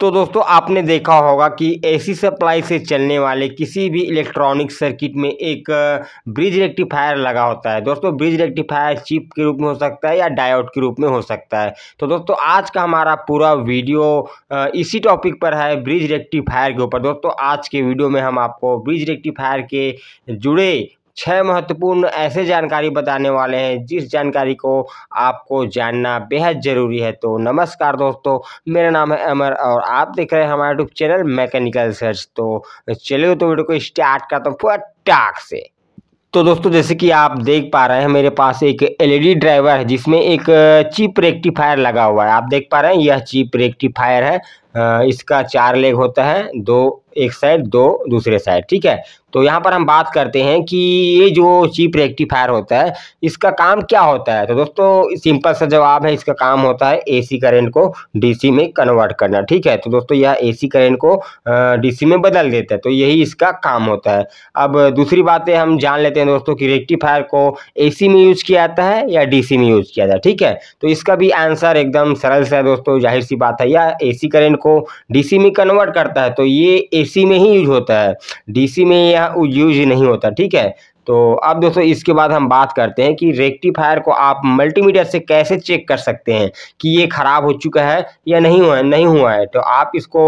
तो दोस्तों आपने देखा होगा कि एसी सप्लाई से चलने वाले किसी भी इलेक्ट्रॉनिक सर्किट में एक ब्रिज रेक्टिफायर लगा होता है दोस्तों ब्रिज रेक्टिफायर चिप के रूप में हो सकता है या डायोड के रूप में हो सकता है तो दोस्तों आज का हमारा पूरा वीडियो इसी टॉपिक पर है ब्रिज रेक्टिफायर के ऊपर दोस्तों आज के वीडियो में हम आपको ब्रिज रेक्टिफायर के जुड़े छः महत्वपूर्ण ऐसे जानकारी बताने वाले हैं जिस जानकारी को आपको जानना बेहद ज़रूरी है तो नमस्कार दोस्तों मेरा नाम है अमर और आप देख रहे हैं हमारा यूट्यूब चैनल मैकेनिकल सर्च तो चलिए तो वीडियो को स्टार्ट करता हूँ पूरा टाक से तो दोस्तों जैसे कि आप देख पा रहे हैं मेरे पास एक एलईडी ड्राइवर है जिसमें एक चिप रेक्टिफायर लगा हुआ है आप देख पा रहे हैं यह चिप रेक्टिफायर है इसका चार लेग होता है दो एक साइड दो दूसरे साइड ठीक है तो यहाँ पर हम बात करते हैं कि ये जो चीप रेक्टिफायर होता है इसका काम क्या होता है तो दोस्तों सिंपल सा जवाब है इसका काम होता है एसी करंट को डीसी में कन्वर्ट करना ठीक है तो दोस्तों यह एसी करंट को डीसी में बदल देता है तो यही इसका काम होता है अब दूसरी बातें हम जान लेते हैं दोस्तों कि रेक्टिफायर को ए में यूज़ किया जाता है या डी में यूज़ किया जाता है ठीक है तो इसका भी आंसर एकदम सरल सा है दोस्तों जाहिर सी बात है या ए करंट को डीसी में कन्वर्ट करता है तो ये एसी में ही यूज होता है डीसी में यह यूज नहीं होता ठीक है तो अब दोस्तों इसके बाद हम बात करते हैं कि रेक्टिफायर को आप मल्टीमीटर से कैसे चेक कर सकते हैं कि ये ख़राब हो चुका है या नहीं हुआ है नहीं हुआ है तो आप इसको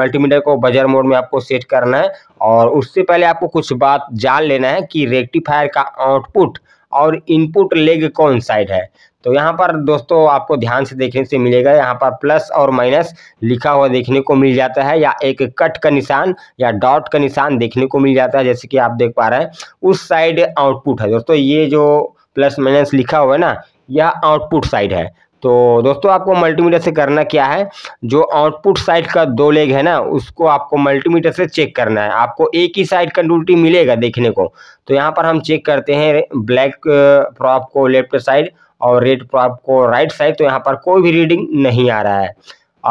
मल्टीमीटर को बजर मोड में आपको सेट करना है और उससे पहले आपको कुछ बात जान लेना है कि रेक्टिफायर का आउटपुट और इनपुट लेग कौन साइड है तो यहाँ पर दोस्तों आपको ध्यान से देखने से मिलेगा यहाँ पर प्लस और माइनस लिखा हुआ देखने को मिल जाता है या एक कट का निशान या डॉट का निशान देखने को मिल जाता है जैसे कि आप देख पा रहे हैं उस साइड आउटपुट है दोस्तों ये जो प्लस माइनस लिखा हुआ है ना यह आउटपुट साइड है तो दोस्तों आपको मल्टीमीटर से करना क्या है जो आउटपुट साइड का दो लेग है ना उसको आपको मल्टीमीटर से चेक करना है आपको एक ही साइड का ड्यूटी मिलेगा देखने को तो यहाँ पर हम चेक करते हैं ब्लैक प्रॉप को लेफ्ट साइड और रेड पर तो आपको राइट साइड तो यहाँ पर कोई भी रीडिंग नहीं आ रहा है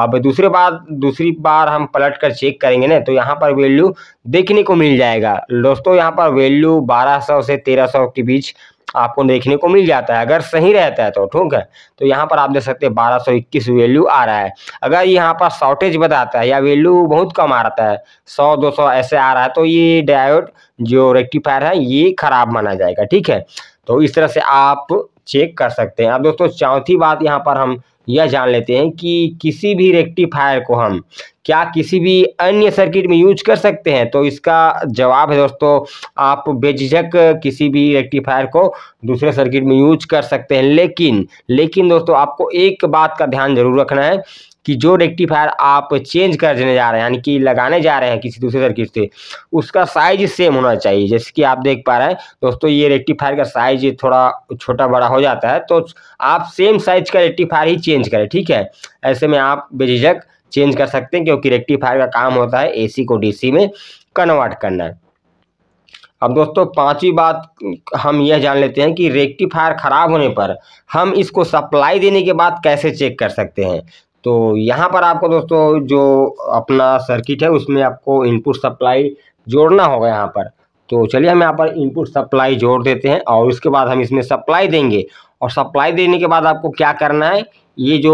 अब दूसरे बार दूसरी बार हम पलट कर चेक करेंगे ना तो यहाँ पर वैल्यू देखने को मिल जाएगा दोस्तों यहाँ पर वैल्यू 1200 से 1300 के बीच आपको देखने को मिल जाता है अगर सही रहता है तो ठीक है तो यहाँ पर आप देख सकते हैं 1221 वैल्यू आ रहा है अगर यहाँ पर शॉर्टेज बताता है या वैल्यू बहुत कम आ रहा है 100 200 ऐसे आ रहा है तो ये डायोड जो रेक्टिफायर है ये ख़राब माना जाएगा ठीक है तो इस तरह से आप चेक कर सकते हैं अब दोस्तों चौथी बात यहाँ पर हम यह जान लेते हैं कि किसी भी रेक्टिफायर को हम क्या किसी भी अन्य सर्किट में यूज कर सकते हैं तो इसका जवाब है दोस्तों आप बेझिझक किसी भी रेक्टिफायर को दूसरे सर्किट में यूज कर सकते हैं लेकिन लेकिन दोस्तों आपको एक बात का ध्यान जरूर रखना है कि जो रेक्टिफायर आप चेंज कर देने जा रहे हैं यानी कि लगाने जा रहे हैं किसी दूसरे सर्किट से उसका साइज सेम होना चाहिए जैसे कि आप देख पा रहे हैं दोस्तों ये रेक्टिफायर का साइज थोड़ा छोटा बड़ा हो जाता है तो आप सेम साइज का रेक्टिफायर ही चेंज करें ठीक है ऐसे में आप बेझिझक चेंज कर सकते हैं क्योंकि रेक्टिफायर का काम होता है एसी को डीसी में कन्वर्ट करना है अब दोस्तों पांचवी बात हम यह जान लेते हैं कि रेक्टिफायर ख़राब होने पर हम इसको सप्लाई देने के बाद कैसे चेक कर सकते हैं तो यहाँ पर आपको दोस्तों जो अपना सर्किट है उसमें आपको इनपुट सप्लाई जोड़ना होगा यहाँ पर तो चलिए हम यहाँ पर इनपुट सप्लाई जोड़ देते हैं और उसके बाद हम इसमें सप्लाई देंगे और सप्लाई देने के बाद आपको क्या करना है ये जो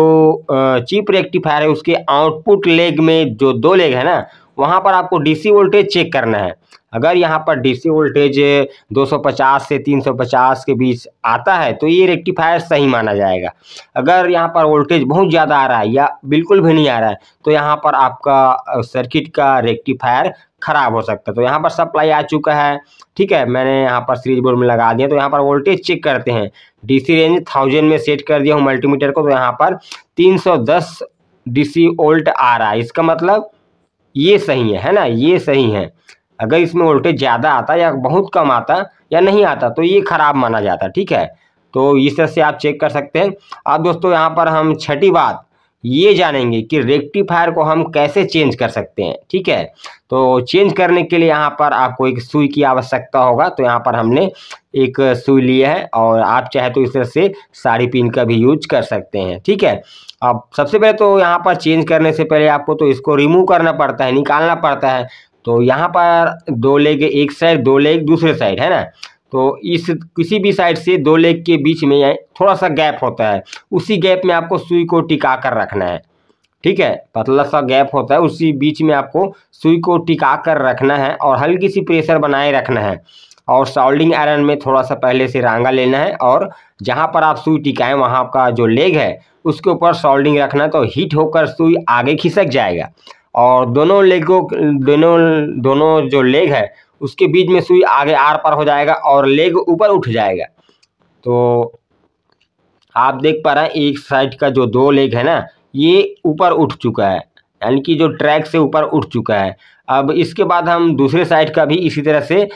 चीप रेक्टिफायर है उसके आउटपुट लेग में जो दो लेग है ना वहाँ पर आपको डीसी वोल्टेज चेक करना है अगर यहाँ पर डीसी वोल्टेज 250 से 350 के बीच आता है तो ये रेक्टिफायर सही माना जाएगा अगर यहाँ पर वोल्टेज बहुत ज़्यादा आ रहा है या बिल्कुल भी नहीं आ रहा है तो यहाँ पर आपका सर्किट का रेक्टिफायर खराब हो सकता है तो यहाँ पर सप्लाई आ चुका है ठीक है मैंने यहाँ पर सीरीज बोर्ड में लगा दिया तो यहाँ पर वोल्टेज चेक करते हैं डीसी रेंज थाउजेंड में सेट कर दिया हूँ मल्टीमीटर को तो यहाँ पर 310 डीसी वोल्ट आ रहा है इसका मतलब ये सही है है ना ये सही है अगर इसमें वोल्टेज ज़्यादा आता या बहुत कम आता या नहीं आता तो ये ख़राब माना जाता ठीक है तो इस तरह से आप चेक कर सकते हैं अब दोस्तों यहाँ पर हम छठी बात ये जानेंगे कि रेक्टिफायर को हम कैसे चेंज कर सकते हैं ठीक है तो चेंज करने के लिए यहाँ पर आपको एक सुई की आवश्यकता होगा तो यहाँ पर हमने एक सुई लिया है और आप चाहे तो इस तरह से साड़ी पिन का भी यूज कर सकते हैं ठीक है अब सबसे पहले तो यहाँ पर चेंज करने से पहले आपको तो इसको रिमूव करना पड़ता है निकालना पड़ता है तो यहाँ पर दो लेग एक साइड दो लेग दूसरे साइड है ना तो इस किसी भी साइड से दो लेग के बीच में थोड़ा सा गैप होता है उसी गैप में आपको सुई को टिका कर रखना है ठीक है पतला सा गैप होता है उसी बीच में आपको सुई को टिका कर रखना है और हल्की सी प्रेशर बनाए रखना है और सॉल्डिंग आयरन में थोड़ा सा पहले से रांगा लेना है और जहाँ पर आप सुई टिकाएं वहाँ आपका जो लेग है उसके ऊपर सोल्डिंग रखना है तो हीट होकर सुई आगे खिसक जाएगा और दोनों लेगों दोनों दोनों जो लेग है उसके बीच में सुई आगे आर पार हो जाएगा और लेग ऊपर उठ जाएगा तो आप देख पा रहे हैं एक साइड का जो दो लेग है ना ये ऊपर उठ चुका है यानी कि जो ट्रैक से ऊपर उठ चुका है अब इसके बाद हम दूसरे साइड का भी इसी तरह से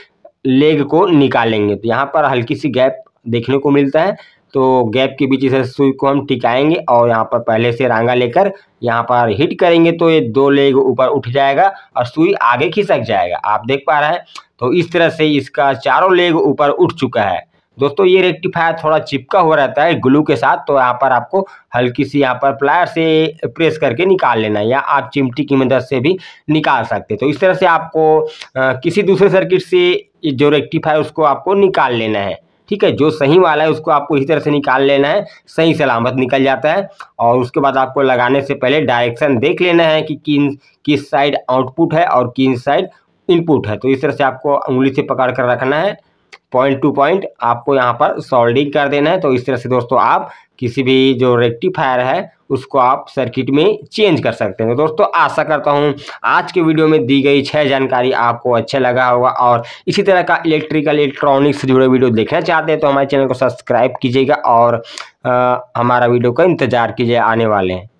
लेग को निकालेंगे तो यहाँ पर हल्की सी गैप देखने को मिलता है तो गैप के बीच इसे सुई को हम टिकाएंगे और यहाँ पर पहले से रांगा लेकर यहाँ पर हिट करेंगे तो ये दो लेग ऊपर उठ जाएगा और सुई आगे खिसक जाएगा आप देख पा रहे हैं तो इस तरह से इसका चारों लेग ऊपर उठ चुका है दोस्तों ये रेक्टिफायर थोड़ा चिपका हुआ रहता है ग्लू के साथ तो यहाँ पर आपको हल्की सी यहाँ पर प्लायर से प्रेस करके निकाल लेना है या आप चिमटी की मदद से भी निकाल सकते तो इस तरह से आपको किसी दूसरे सर्किट से जो रेक्टिफायर उसको आपको निकाल लेना है ठीक है जो सही वाला है उसको आपको इसी तरह से निकाल लेना है सही सलामत निकल जाता है और उसके बाद आपको लगाने से पहले डायरेक्शन देख लेना है कि किन किस साइड आउटपुट है और किन साइड इनपुट है तो इस तरह से आपको उंगली से पकड़ कर रखना है पॉइंट टू पॉइंट आपको यहाँ पर सोल्डिंग कर देना है तो इस तरह से दोस्तों आप किसी भी जो रेक्टिफायर है उसको आप सर्किट में चेंज कर सकते हैं तो दोस्तों आशा करता हूँ आज के वीडियो में दी गई छह जानकारी आपको अच्छा लगा होगा और इसी तरह का इलेक्ट्रिकल इलेक्ट्रॉनिक्स से जुड़े वीडियो देखना चाहते हैं तो हमारे चैनल को सब्सक्राइब कीजिएगा और आ, हमारा वीडियो का इंतजार कीजिए आने वाले हैं